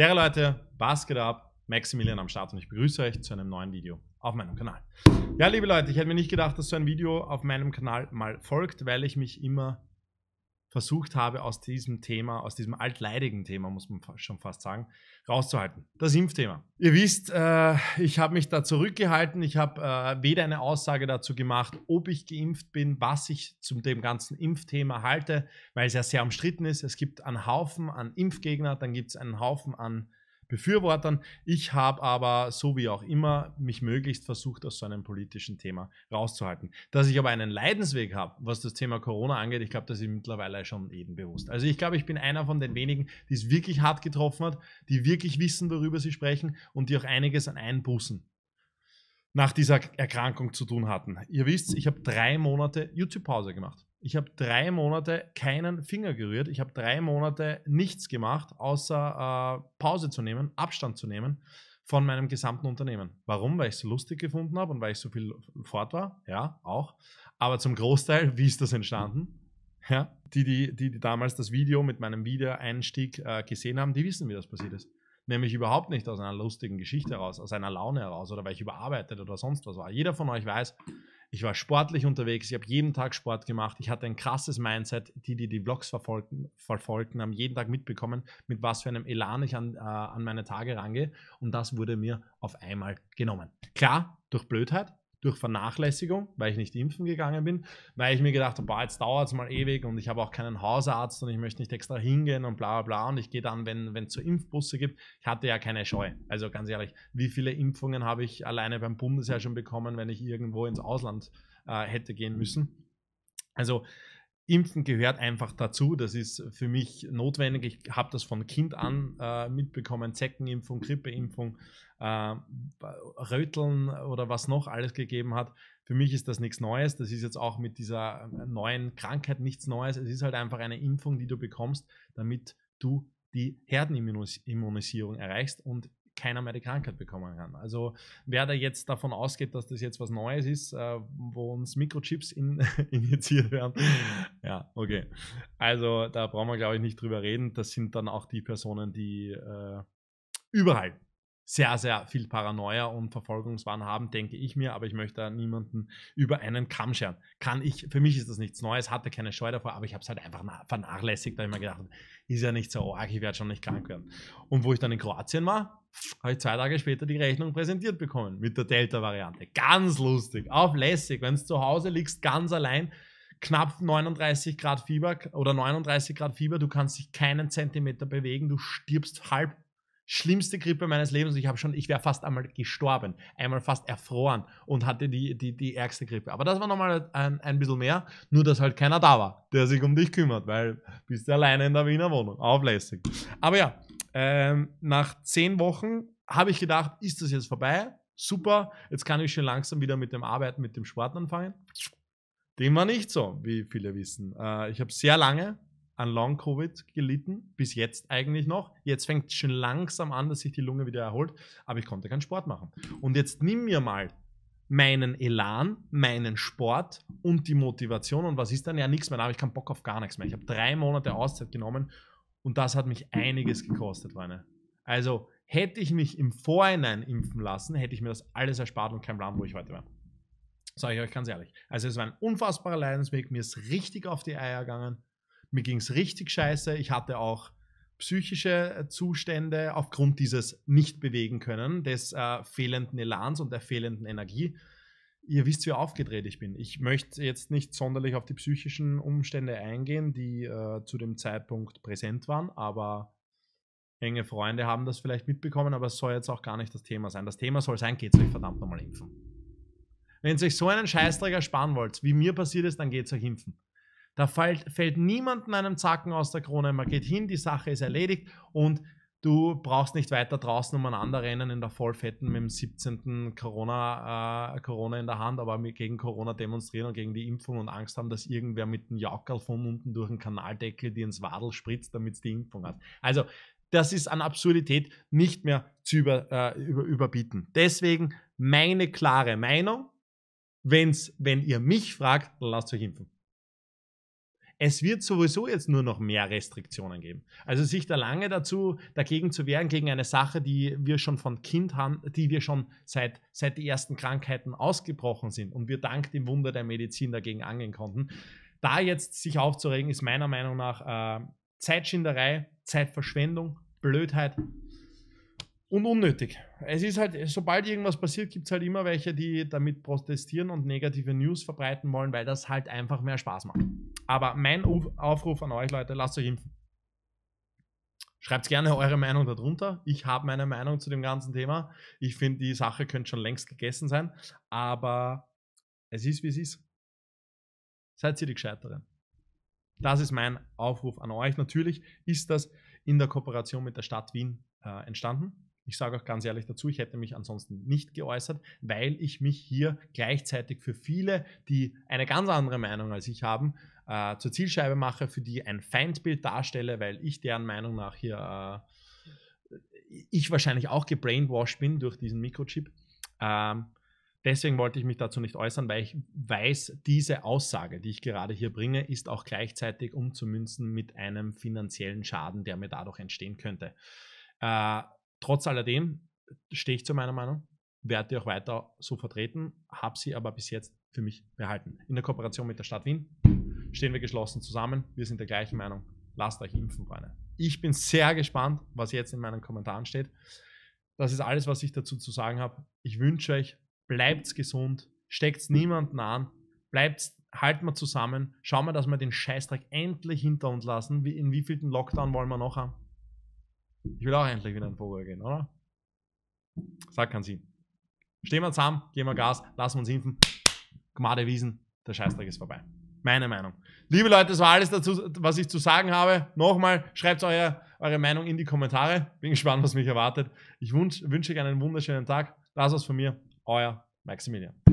Der Leute, was geht ab? Maximilian am Start und ich begrüße euch zu einem neuen Video auf meinem Kanal. Ja, liebe Leute, ich hätte mir nicht gedacht, dass so ein Video auf meinem Kanal mal folgt, weil ich mich immer versucht habe, aus diesem Thema, aus diesem altleidigen Thema, muss man schon fast sagen, rauszuhalten. Das Impfthema. Ihr wisst, äh, ich habe mich da zurückgehalten. Ich habe äh, weder eine Aussage dazu gemacht, ob ich geimpft bin, was ich zu dem ganzen Impfthema halte, weil es ja sehr umstritten ist. Es gibt einen Haufen an Impfgegner, dann gibt es einen Haufen an Befürwortern. Ich habe aber, so wie auch immer, mich möglichst versucht, aus so einem politischen Thema rauszuhalten. Dass ich aber einen Leidensweg habe, was das Thema Corona angeht, ich glaube, das ist mittlerweile schon eben bewusst. Also ich glaube, ich bin einer von den wenigen, die es wirklich hart getroffen hat, die wirklich wissen, worüber sie sprechen und die auch einiges an Einbußen nach dieser Erkrankung zu tun hatten. Ihr wisst, ich habe drei Monate YouTube-Pause gemacht. Ich habe drei Monate keinen Finger gerührt. Ich habe drei Monate nichts gemacht, außer äh, Pause zu nehmen, Abstand zu nehmen von meinem gesamten Unternehmen. Warum? Weil ich es lustig gefunden habe und weil ich so viel fort war. Ja, auch. Aber zum Großteil, wie ist das entstanden? Ja, die, die, die, die damals das Video mit meinem Videoeinstieg äh, gesehen haben, die wissen, wie das passiert ist. Nämlich überhaupt nicht aus einer lustigen Geschichte heraus, aus einer Laune heraus oder weil ich überarbeitet oder sonst was war. Jeder von euch weiß, ich war sportlich unterwegs, ich habe jeden Tag Sport gemacht, ich hatte ein krasses Mindset, die, die die Vlogs verfolgen, verfolgten haben jeden Tag mitbekommen, mit was für einem Elan ich an, äh, an meine Tage rangehe und das wurde mir auf einmal genommen. Klar, durch Blödheit, durch Vernachlässigung, weil ich nicht impfen gegangen bin, weil ich mir gedacht habe, boah, jetzt dauert es mal ewig und ich habe auch keinen Hausarzt und ich möchte nicht extra hingehen und bla bla bla und ich gehe dann, wenn es so Impfbusse gibt, ich hatte ja keine Scheu. Also ganz ehrlich, wie viele Impfungen habe ich alleine beim Bundesheer schon bekommen, wenn ich irgendwo ins Ausland äh, hätte gehen müssen? Also Impfen gehört einfach dazu. Das ist für mich notwendig. Ich habe das von Kind an äh, mitbekommen. Zeckenimpfung, Grippeimpfung, äh, Röteln oder was noch alles gegeben hat. Für mich ist das nichts Neues. Das ist jetzt auch mit dieser äh, neuen Krankheit nichts Neues. Es ist halt einfach eine Impfung, die du bekommst, damit du die Herdenimmunisierung erreichst. Und keiner mehr die Krankheit bekommen kann. Also wer da jetzt davon ausgeht, dass das jetzt was Neues ist, äh, wo uns Mikrochips in, injiziert werden, ja, okay. Also da brauchen wir, glaube ich, nicht drüber reden. Das sind dann auch die Personen, die äh, überall sehr, sehr viel Paranoia und Verfolgungswahn haben, denke ich mir, aber ich möchte niemanden über einen Kamm scheren. Kann ich, für mich ist das nichts Neues, hatte keine Scheu davor, aber ich habe es halt einfach vernachlässigt, da ich mir gedacht ist ja nicht so arg, ich werde schon nicht krank werden. Und wo ich dann in Kroatien war, habe ich zwei Tage später die Rechnung präsentiert bekommen mit der Delta-Variante. Ganz lustig, auch lässig, wenn du zu Hause liegst, ganz allein, knapp 39 Grad Fieber oder 39 Grad Fieber, du kannst dich keinen Zentimeter bewegen, du stirbst halb schlimmste Grippe meines Lebens. Ich habe schon, ich wäre fast einmal gestorben, einmal fast erfroren und hatte die, die, die ärgste Grippe. Aber das war nochmal ein, ein bisschen mehr, nur dass halt keiner da war, der sich um dich kümmert, weil bist du alleine in der Wiener Wohnung. Auflässig. Aber ja, ähm, nach zehn Wochen habe ich gedacht, ist das jetzt vorbei? Super, jetzt kann ich schon langsam wieder mit dem Arbeiten, mit dem Sport anfangen. Dem war nicht so, wie viele wissen. Äh, ich habe sehr lange an Long-Covid gelitten, bis jetzt eigentlich noch. Jetzt fängt es schon langsam an, dass sich die Lunge wieder erholt, aber ich konnte keinen Sport machen. Und jetzt nimm mir mal meinen Elan, meinen Sport und die Motivation und was ist dann? Ja, nichts mehr, da habe ich keinen Bock auf gar nichts mehr. Ich habe drei Monate Auszeit genommen und das hat mich einiges gekostet, meine. Also hätte ich mich im Vorhinein impfen lassen, hätte ich mir das alles erspart und kein Plan, wo ich heute wäre. Sage ich euch ganz ehrlich. Also es war ein unfassbarer Leidensweg, mir ist richtig auf die Eier gegangen mir ging es richtig scheiße. Ich hatte auch psychische äh, Zustände aufgrund dieses Nicht-Bewegen können, des äh, fehlenden Elans und der fehlenden Energie. Ihr wisst, wie aufgedreht ich bin. Ich möchte jetzt nicht sonderlich auf die psychischen Umstände eingehen, die äh, zu dem Zeitpunkt präsent waren, aber enge Freunde haben das vielleicht mitbekommen, aber es soll jetzt auch gar nicht das Thema sein. Das Thema soll sein, geht's euch verdammt nochmal impfen. Wenn ihr euch so einen Scheißträger sparen wollt, wie mir passiert ist, dann geht es euch impfen. Da fällt, fällt niemandem einem Zacken aus der Krone. Man geht hin, die Sache ist erledigt und du brauchst nicht weiter draußen umeinander rennen in der Vollfetten mit dem 17. Corona, äh, Corona in der Hand, aber gegen Corona demonstrieren und gegen die Impfung und Angst haben, dass irgendwer mit einem Jackerl von unten durch einen Kanaldeckel dir ins Wadel spritzt, damit es die Impfung hat. Also, das ist an Absurdität nicht mehr zu über, äh, über, überbieten. Deswegen meine klare Meinung, wenn's, wenn ihr mich fragt, lasst euch impfen es wird sowieso jetzt nur noch mehr Restriktionen geben. Also sich da lange dazu dagegen zu wehren, gegen eine Sache, die wir schon von Kind haben, die wir schon seit, seit die ersten Krankheiten ausgebrochen sind und wir dank dem Wunder der Medizin dagegen angehen konnten. Da jetzt sich aufzuregen, ist meiner Meinung nach äh, Zeitschinderei, Zeitverschwendung, Blödheit und unnötig. Es ist halt, sobald irgendwas passiert, gibt es halt immer welche, die damit protestieren und negative News verbreiten wollen, weil das halt einfach mehr Spaß macht. Aber mein Aufruf an euch, Leute, lasst euch impfen. Schreibt gerne eure Meinung darunter. Ich habe meine Meinung zu dem ganzen Thema. Ich finde, die Sache könnte schon längst gegessen sein, aber es ist, wie es ist. Seid ihr die Gescheiterin. Das ist mein Aufruf an euch. Natürlich ist das in der Kooperation mit der Stadt Wien äh, entstanden. Ich sage auch ganz ehrlich dazu, ich hätte mich ansonsten nicht geäußert, weil ich mich hier gleichzeitig für viele, die eine ganz andere Meinung als ich haben, äh, zur Zielscheibe mache, für die ein Feindbild darstelle, weil ich deren Meinung nach hier, äh, ich wahrscheinlich auch gebrainwashed bin durch diesen Mikrochip. Ähm, deswegen wollte ich mich dazu nicht äußern, weil ich weiß, diese Aussage, die ich gerade hier bringe, ist auch gleichzeitig umzumünzen mit einem finanziellen Schaden, der mir dadurch entstehen könnte. Äh, trotz alledem stehe ich zu meiner Meinung, werde die auch weiter so vertreten, habe sie aber bis jetzt für mich behalten. In der Kooperation mit der Stadt Wien stehen wir geschlossen zusammen. Wir sind der gleichen Meinung. Lasst euch impfen, Freunde. Ich bin sehr gespannt, was jetzt in meinen Kommentaren steht. Das ist alles, was ich dazu zu sagen habe. Ich wünsche euch, bleibt gesund, steckt niemanden an, bleibt halten wir zusammen, schauen wir, dass wir den Scheißdreck endlich hinter uns lassen. Wie, in wievielten Lockdown wollen wir noch haben? Ich will auch endlich wieder in Vogel gehen, oder? Sagt keinen Sinn. Stehen wir zusammen, gehen wir Gas, lassen wir uns impfen. Gmade Wiesen, der Scheißdreck ist vorbei. Meine Meinung. Liebe Leute, das war alles dazu, was ich zu sagen habe. Nochmal, schreibt euer, eure Meinung in die Kommentare. Bin gespannt, was mich erwartet. Ich wünsch, wünsche euch einen wunderschönen Tag. Das war's von mir. Euer Maximilian.